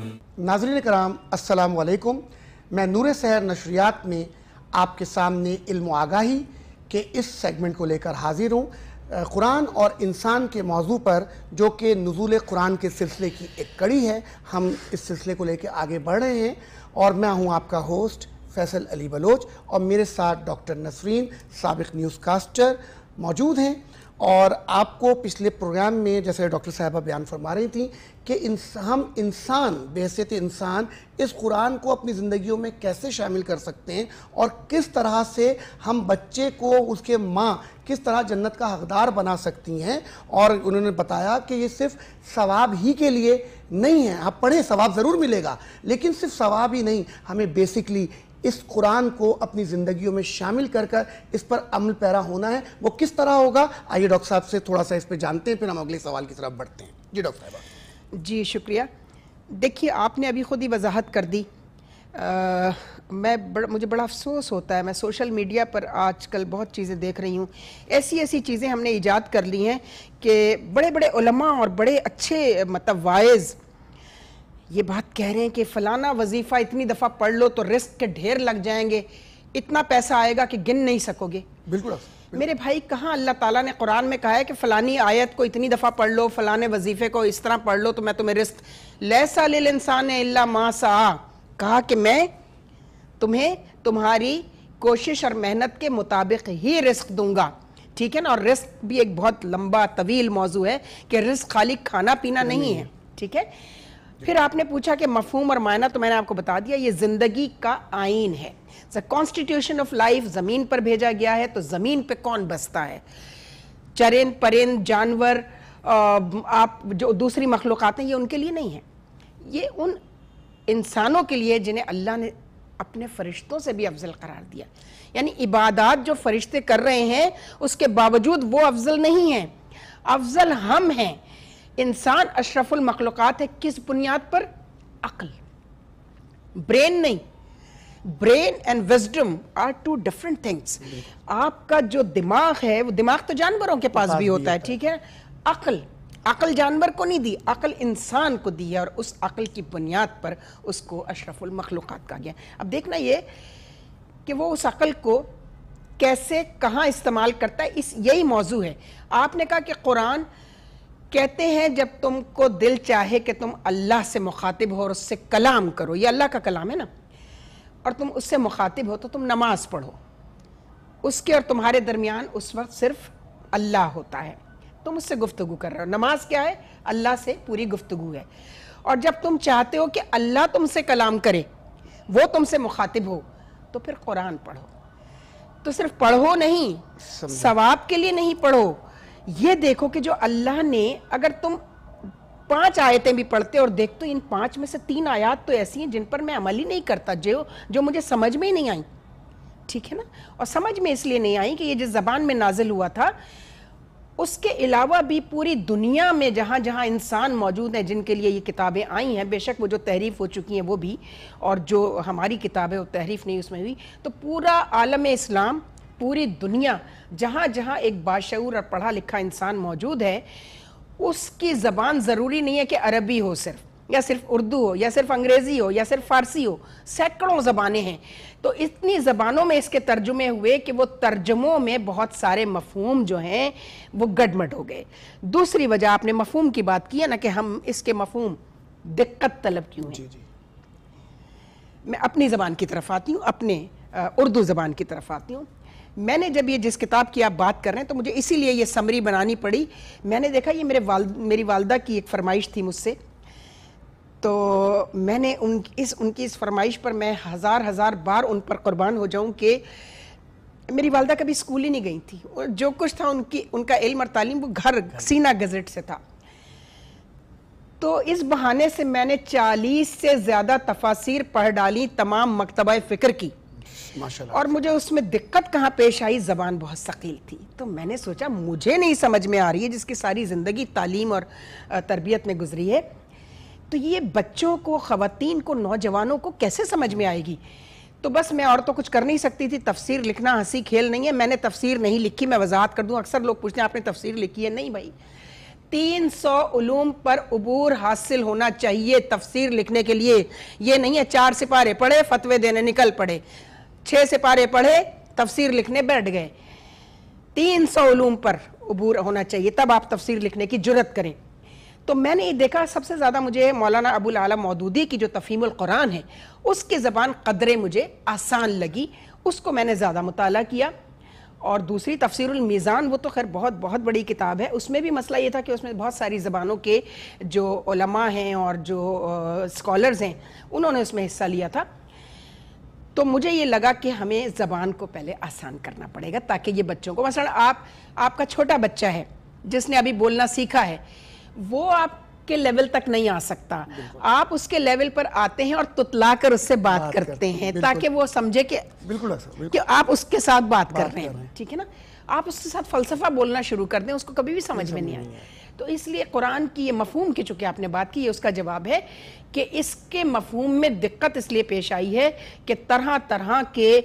नाजरीन कराम असलकुम मैं नूर सहर नशरियात में आपके सामने इल्म आगाही के इस सेगमेंट को लेकर हाजिर हूँ कुरान और इंसान के मौजू पर जो कि नज़ुल कुरान के सिलसिले की एक कड़ी है हम इस सिलसिले को लेकर आगे बढ़ रहे हैं और मैं हूँ आपका होस्ट फैसल अली बलोच और मेरे साथ डॉक्टर नसरीन सबक न्यूज़ कास्टर मौजूद हैं और आपको पिछले प्रोग्राम में जैसे डॉक्टर साहबा बयान फरमा रही थी कि इंस, हम इंसान बहसीत इंसान इस कुरान को अपनी ज़िंदगियों में कैसे शामिल कर सकते हैं और किस तरह से हम बच्चे को उसके माँ किस तरह जन्नत का हकदार बना सकती हैं और उन्होंने बताया कि ये सिर्फ सवाब ही के लिए नहीं है आप पढ़ें सवाब ज़रूर मिलेगा लेकिन सिर्फ सवाब ही नहीं हमें बेसिकली इस कुरान को अपनी ज़िंदगी में शामिल कर कर इस पर अमल पैरा होना है वो किस तरह होगा आइए डॉक्टर साहब से थोड़ा सा इस पर जानते हैं फिर हम अगले सवाल की तरफ बढ़ते हैं जी डॉक्टर साहब जी शुक्रिया देखिए आपने अभी खुद ही वजाहत कर दी आ, मैं बड़, मुझे बड़ा अफसोस होता है मैं सोशल मीडिया पर आजकल बहुत चीज़ें देख रही हूँ ऐसी ऐसी चीज़ें हमने ईजाद कर ली हैं कि बड़े बड़े उलमा और बड़े अच्छे मतलब वाइज़ ये बात कह रहे हैं कि फ़लाना वजीफ़ा इतनी दफ़ा पढ़ लो तो रिस्क के ढेर लग जाएंगे इतना पैसा आएगा कि गिन नहीं सकोगे बिल्कुल मेरे भाई कहाँ अल्लाह ताला ने कुरान में कहा है कि फ़लानी आयत को इतनी दफ़ा पढ़ लो फ़लाने वजीफ़े को इस तरह पढ़ लो तो मैं तुम्हें रिस्क लैसा लिल इंसान अल्ला मासा कहा कि मैं तुम्हें तुम्हारी कोशिश और मेहनत के मुताबिक ही रिस्क दूंगा ठीक है ना और रिस्क भी एक बहुत लंबा तवील मौजू है कि रिस्क खाली खाना पीना नहीं है ठीक है फिर आपने पूछा कि मफहूम और मायना तो मैंने आपको बता दिया ये जिंदगी का आइन है कॉन्स्टिट्यूशन ऑफ लाइफ जमीन पर भेजा गया है तो जमीन पर कौन बसता है चरें परिंद जानवर आप जो दूसरी मखलूक़ात हैं ये उनके लिए नहीं है ये उन इंसानों के लिए जिन्हें अल्लाह ने अपने फरिश्तों से भी अफजल करार दिया यानी इबादत जो फरिश्ते कर रहे हैं उसके बावजूद वो अफजल नहीं है अफजल हम हैं इंसान अशरफुल मखलूक है किस बुनियाद पर अकल ब्रेन नहीं brain and wisdom are two different things आपका जो दिमाग है वो दिमाग तो जानवरों के पास, पास भी होता है ठीक है अकल अकल जानवर को नहीं दी अकल इंसान को दी है और उस अकल की बुनियाद पर उसको अशरफुल मखलूक कहा गया अब देखना ये कि वो उस अकल को कैसे कहाँ इस्तेमाल करता है इस यही मौजू है आपने कहा कि कुरान कहते हैं जब तुमको दिल चाहे कि तुम अल्लाह से मुखातिब हो और उससे कलाम करो ये अल्लाह का कलाम है ना और तुम उससे मुखातिब हो तो तुम नमाज पढ़ो उसके और तुम्हारे दरमियान उस वक्त सिर्फ अल्लाह होता है तुम उससे गुफ्तगु कर रहे हो नमाज क्या है अल्लाह से पूरी गुफ्तगु है और जब तुम चाहते हो कि अल्लाह तुमसे कलाम करे वो तुमसे मुखातिब हो तो फिर कुरान पढ़ो तो सिर्फ पढ़ो नहीं सवाब के लिए नहीं पढ़ो ये देखो कि जो अल्लाह ने अगर तुम पांच आयतें भी पढ़ते और देखते इन पांच में से तीन आयात तो ऐसी हैं जिन पर मैं अमल ही नहीं करता जो जो मुझे समझ में ही नहीं आई ठीक है ना और समझ में इसलिए नहीं आई कि ये जिस जबान में नाजिल हुआ था उसके अलावा भी पूरी दुनिया में जहाँ जहाँ इंसान मौजूद हैं जिनके लिए ये किताबें आई हैं बेशक वो जो तहरीफ हो चुकी हैं वो भी और जो हमारी किताब है वो तहरीफ नहीं उसमें हुई तो पूरा आलम इस्लाम पूरी दुनिया जहाँ जहाँ एक बाशूर और पढ़ा लिखा इंसान मौजूद है उसकी ज़बान ज़रूरी नहीं है कि अरबी हो सिर्फ या सिर्फ उर्दू हो या सिर्फ अंग्रेज़ी हो या सिर्फ फारसी हो सैकड़ों ज़बानें हैं तो इतनी ज़बानों में इसके तर्जुमे हुए कि वो तर्जुमों में बहुत सारे मफहूम जो हैं वो गडमट हो गए दूसरी वजह आपने मफहूम की बात की है ना कि हम इसके मफहूम दिक्कत तलब क्यों जी जी। मैं अपनी ज़बान की तरफ आती हूँ अपने उर्दू ज़बान की तरफ आती हूँ मैंने जब ये जिस किताब की आप बात कर रहे हैं तो मुझे इसीलिए ये समरी बनानी पड़ी मैंने देखा ये मेरे वाल मेरी वालदा की एक फरमाइश थी मुझसे तो मैंने उन इस उनकी इस फरमाइश पर मैं हज़ार हज़ार बार उन पर कुर्बान हो जाऊं कि मेरी वालदा कभी स्कूल ही नहीं गई थी और जो कुछ था उनकी उनका इल्म और तालीम वो घर सीना गज़ट से था तो इस बहाने से मैंने 40 से ज़्यादा तफासिर पढ़ डाली तमाम मकतबा फ़िक्र की और मुझे उसमें दिक्कत कहाँ पेश आई जबान बहुत शकील थी तो मैंने सोचा मुझे नहीं समझ में आ रही है जिसकी सारी ज़िंदगी तालीम और तरबियत में गुजरी है तो ये बच्चों को ख़वान को नौजवानों को कैसे समझ में आएगी तो बस मैं और तो कुछ कर नहीं सकती थी तफसीर लिखना हंसी खेल नहीं है मैंने तफसीर नहीं लिखी मैं वजाहत कर दूँ अक्सर लोग पूछते हैं आपने तफसीर लिखी है नहीं भाई तीन सौ उलूम पर अबूर हासिल होना चाहिए तफसीर लिखने के लिए ये नहीं है चार सिपारे पढ़े फतवे देने निकल पड़े छः से पारे पढ़े तफसीर लिखने बैठ गए तीन सौ उलूम पर अबूर होना चाहिए तब आप तफसीर लिखने की जरूरत करें तो मैंने ये देखा सबसे ज़्यादा मुझे मौलाना अबुल आला मौदूदी की जो तफीम क़ुरान है उसकी ज़बान कदरें मुझे आसान लगी उसको मैंने ज़्यादा मुताल किया और दूसरी तफसीरमीज़ान वो तो खैर बहुत बहुत बड़ी किताब है उसमें भी मसला ये था कि उसमें बहुत सारी ज़बानों के जो हैं और जो स्कॉलर्स हैं उन्होंने उसमें हिस्सा लिया था तो मुझे ये लगा कि हमें ज़बान को पहले आसान करना पड़ेगा ताकि ये बच्चों को मसल आप आपका छोटा बच्चा है जिसने अभी बोलना सीखा है वो आपके लेवल तक नहीं आ सकता आप उसके लेवल पर आते हैं और तुतला कर उससे बात, बात करते, कर, हैं ताकि वो समझे कि बिल्कुल कि आप उसके साथ बात, बात कर रहे हैं ठीक है ना आप उसके साथ फलसफा बोलना शुरू कर दें उसको कभी भी समझ में नहीं आएगा तो इसलिए कुरान की ये मफहम की चूँकि आपने बात की ये उसका जवाब है कि इसके मफहम में दिक्कत इसलिए पेश आई है कि तरह तरह के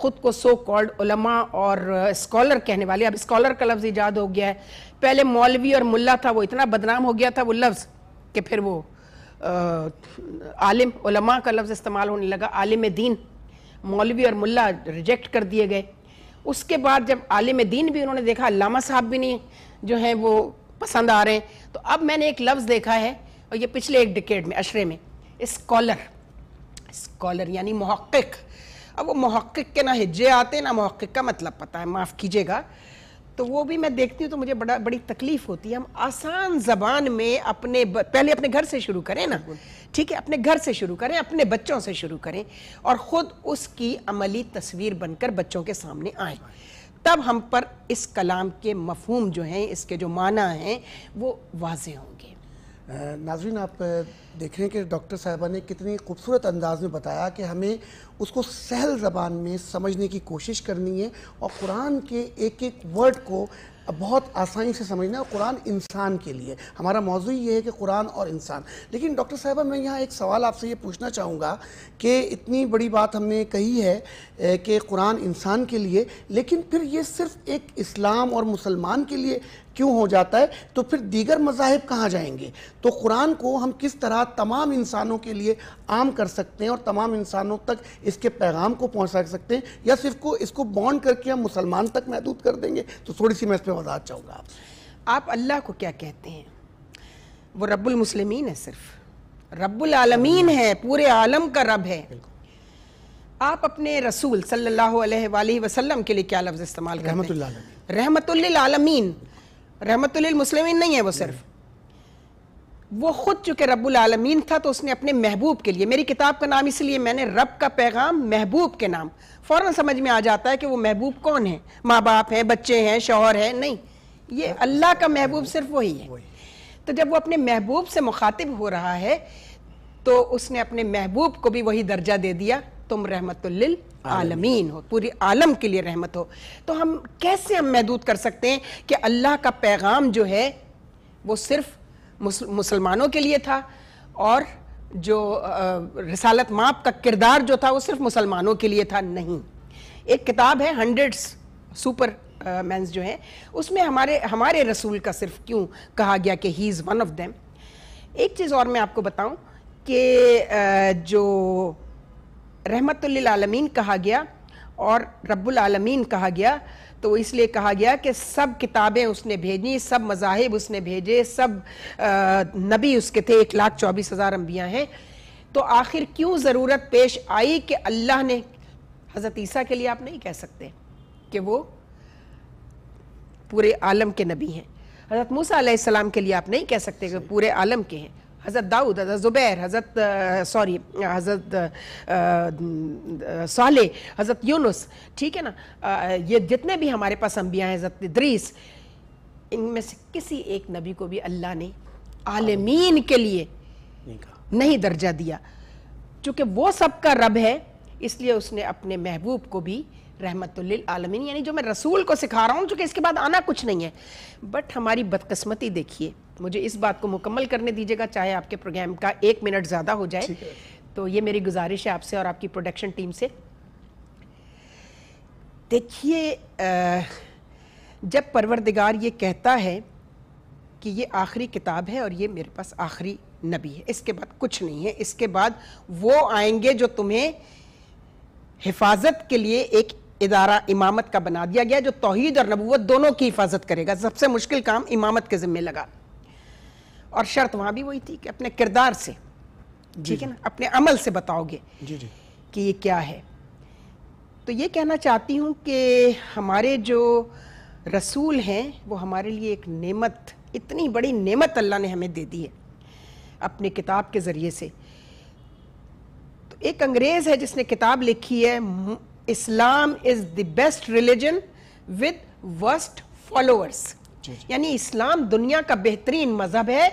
ख़ुद को सो कॉल्ड उलमा और स्कॉलर कहने वाले अब स्कॉलर का लफ्ज़ ईजाद हो गया है पहले मौलवी और मुल्ला था वो इतना बदनाम हो गया था वो लफ्ज़ कि फिर वो आलिम उलमा का लफ्ज़ इस्तेमाल होने लगा आलिम दीन मौलवी और मुल्ला रिजेक्ट कर दिए गए उसके बाद जब आलिम दीन भी उन्होंने देखा लामा साहब भी नहीं जो हैं वो पसंद आ रहे हैं तो अब मैंने एक लफ्ज़ देखा है और ये पिछले एक डिकेड में अशरे में इस्कॉलर इस्कॉलर यानी महक्क अब वो महक्क के ना हिज्जे आते हैं ना महक्क का मतलब पता है माफ़ कीजिएगा तो वो भी मैं देखती हूँ तो मुझे बड़ा बड़ी तकलीफ होती है हम आसान जबान में अपने ब, पहले अपने घर से शुरू करें ना ठीक है अपने घर से शुरू करें अपने बच्चों से शुरू करें और ख़ुद उसकी अमली तस्वीर बनकर बच्चों के सामने आए तब हम पर इस कलाम के मफहम जो हैं इसके जो माना हैं वो वाज होंगे नाजरीन आप देख रहे हैं कि डॉक्टर साहबा ने कितने खूबसूरत अंदाज में बताया कि हमें उसको सहल ज़बान में समझने की कोशिश करनी है और कुरान के एक एक वर्ड को बहुत आसानी से समझना है कुरान इंसान के लिए हमारा मौजू ये है कि कुरान और इंसान लेकिन डॉक्टर साहबा मैं यहाँ एक सवाल आपसे ये पूछना चाहूँगा कि इतनी बड़ी बात हमने कही है कि कुरान इंसान के लिए लेकिन फिर ये सिर्फ एक इस्लाम और मुसलमान के लिए क्यों हो जाता है तो फिर दीगर मजाहब कहाँ जाएंगे तो कुरान को हम किस तरह तमाम इंसानों के लिए आम कर सकते हैं और तमाम इंसानों तक इसके पैगाम को पहुँचा सकते हैं या सिर्फ को इसको बॉन्ड करके हम मुसलमान तक महदूद कर देंगे तो थोड़ी सी मैं इस पर वजात चाहूँगा आप अल्लाह को क्या कहते हैं वो रब्बुल है सिर्फ रबालमीन है पूरे आलम का रब है आप अपने रसूल सल्लल्लाहु अलैहि वसल्लम के लिए क्या लफ्ज़ इस्तेमाल करते हैं रहमतुल्लिल आलमीन रहमतुल मुस्लिमीन नहीं है वो सिर्फ वो खुद चूंकि रब्बुल आलमीन था तो उसने अपने महबूब के लिए मेरी किताब का नाम इसलिए मैंने रब का पैगाम महबूब के नाम फ़ौरन समझ में आ जाता है कि वो महबूब कौन है माँ बाप हैं बच्चे हैं शोहर है नहीं ये अल्लाह का महबूब सिर्फ वही है तो जब वो अपने महबूब से मुखातिब हो रहा है तो उसने अपने महबूब को भी वही दर्जा दे दिया तुम रहमतुल्लिल आलमीन हो पूरे आलम के लिए रहमत हो तो हम कैसे हम महदूद कर सकते हैं कि अल्लाह का पैगाम जो है वो सिर्फ मुसलमानों के लिए था और जो रसालत माप का किरदार जो था वो सिर्फ मुसलमानों के लिए था नहीं एक किताब है हंड्रेड्स सुपर मैंस जो हैं उसमें हमारे हमारे रसूल का सिर्फ क्यों कहा गया कि he is one of them एक चीज़ और मैं आपको बताऊं कि जो रहमतमीन कहा गया और रब्बुल आलमीन कहा गया तो इसलिए कहा गया कि सब किताबें उसने भेजी सब मजाहब उसने भेजे सब नबी उसके थे एक लाख चौबीस हज़ार अम्बियाँ हैं तो आखिर क्यों ज़रूरत पेश आई कि अल्लाह ने हज़रत ईसा के लिए आप नहीं कह सकते कि वो पूरे आलम के नबी हैं हज़रत मूसा सलाम के लिए आप नहीं कह सकते कि पूरे आलम के हैं हज़रत दाऊद हज़रत ज़ुबैर हज़रत सॉरी हज़रत साले हज़रत यूनुस ठीक है ना आ, uh, ये जितने भी हमारे पास अम्बिया हैं हज़रत इद्रीस इनमें से किसी एक नबी को भी अल्लाह ने आलमीन के लिए नहीं दर्जा दिया चूँकि वो सबका रब है इसलिए उसने अपने महबूब को भी रहमत आलमीन यानी जो मैं रसूल को सिखा रहा हूँ चूँकि इसके बाद आना कुछ नहीं है बट हमारी बदकस्मती देखिए मुझे इस बात को मुकम्मल करने दीजिएगा चाहे आपके प्रोग्राम का एक मिनट ज़्यादा हो जाए तो ये मेरी गुजारिश है आपसे और आपकी प्रोडक्शन टीम से देखिए जब परवरदिगार ये कहता है कि ये आखिरी किताब है और ये मेरे पास आखिरी नबी है इसके बाद कुछ नहीं है इसके बाद वो आएंगे जो तुम्हें हिफाजत के लिए एक इदारा इमामत का बना दिया गया जो तोहहीद और नबूत दोनों की हिफाजत करेगा सबसे मुश्किल काम इमामत के ज़िम्मे लगा और शर्त वहाँ भी वही थी कि अपने किरदार से ठीक है ना अपने अमल से बताओगे जी जी कि ये क्या है तो ये कहना चाहती हूँ कि हमारे जो रसूल हैं वो हमारे लिए एक नेमत इतनी बड़ी नेमत अल्लाह ने हमें दे दी है अपने किताब के ज़रिए से तो एक अंग्रेज़ है जिसने किताब लिखी है Islam is the best religion with worst followers यानी इस्लाम दुनिया का बेहतरीन मजहब है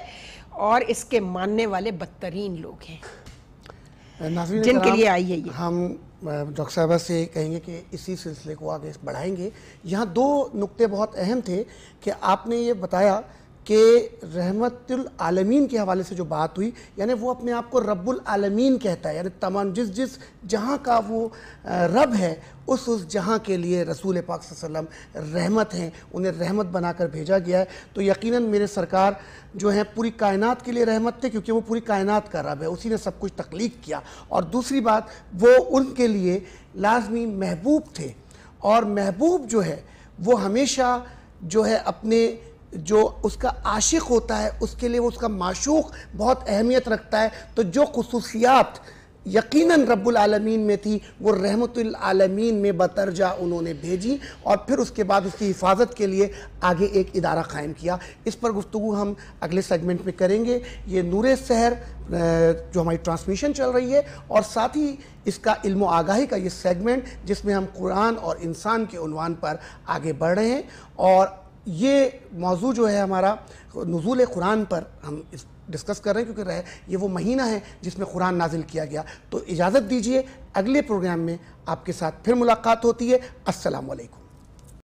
और इसके मानने वाले बदतरीन लोग हैं जिनके लिए आई है ये हम डॉक्टर साहबा से कहेंगे कि इसी सिलसिले को आगे बढ़ाएंगे यहाँ दो नुक्ते बहुत अहम थे कि आपने ये बताया कि रहमतुल आलमीन के हवाले से जो बात हुई यानी वो अपने आप को रब्बुल आलमीन कहता है यानी तमाम जिस जिस जहाँ का वो रब है उस उस जहाँ के लिए रसूल पाक वसल्लम रहमत हैं उन्हें रहमत बनाकर भेजा गया है तो यकीनन मेरे सरकार जो है पूरी कायनात के लिए रहमत थे क्योंकि वो पूरी कायनात का रब है उसी ने सब कुछ तख्लीक किया और दूसरी बात वो उनके लिए लाजमी महबूब थे और महबूब जो है वो हमेशा जो है अपने जो उसका आशिक होता है उसके लिए वो उसका माशूक बहुत अहमियत रखता है तो जो खसूसियात यकीनन रब्बुल में थी वो रहमतुल आलमीन में बतरजा उन्होंने भेजी और फिर उसके बाद उसकी हिफाजत के लिए आगे एक इदारा कायम किया इस पर गुफ्तु हम अगले सेगमेंट में करेंगे ये नूर शहर जो हमारी ट्रांसमिशन चल रही है और साथ ही इसका इल्म आगाही का ये सेगमेंट जिसमें हम कुरान और इंसान के उनवान पर आगे बढ़ रहे हैं और ये मौजू जो है हमारा नजूल कुरान पर हम इस डिस्कस कर रहे हैं क्योंकि रहे ये वो महीना है जिसमें कुरान नाजिल किया गया तो इजाज़त दीजिए अगले प्रोग्राम में आपके साथ फिर मुलाकात होती है असलकम